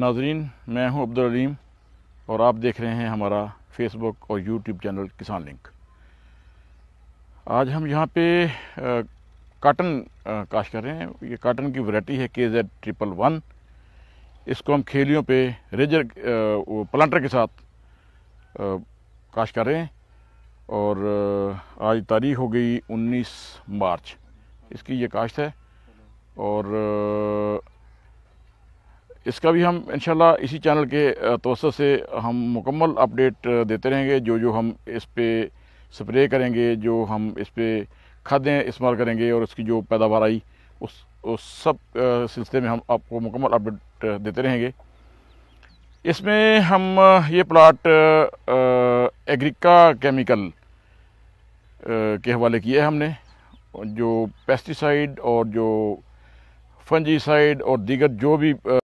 नाजरीन मैं हूं अब्दुल अलीम और आप देख रहे हैं हमारा फेसबुक और यूट्यूब चैनल किसान लिंक आज हम यहाँ पे काटन काश कर रहे हैं ये काटन की वैरायटी है के जेड ट्रिपल वन इसको हम खेलियों पे रेजर प्लांटर के साथ काश कर रहे हैं और आज तारीख हो गई 19 मार्च इसकी ये काश्त है और इसका भी हम इन इसी चैनल के तोसत से हम मुकम्मल अपडेट देते रहेंगे जो जो हम इस पर स्प्रे करेंगे जो हम इस पर खादें इस्तेमाल करेंगे और उसकी जो पैदावार आई उस उस सब सिलसिले में हम आपको मुकम्मल अपडेट देते रहेंगे इसमें हम ये प्लाट एग्रिका केमिकल के हवाले किया है हमने जो पेस्टिसाइड और जो फंजीसाइड और दीगर जो भी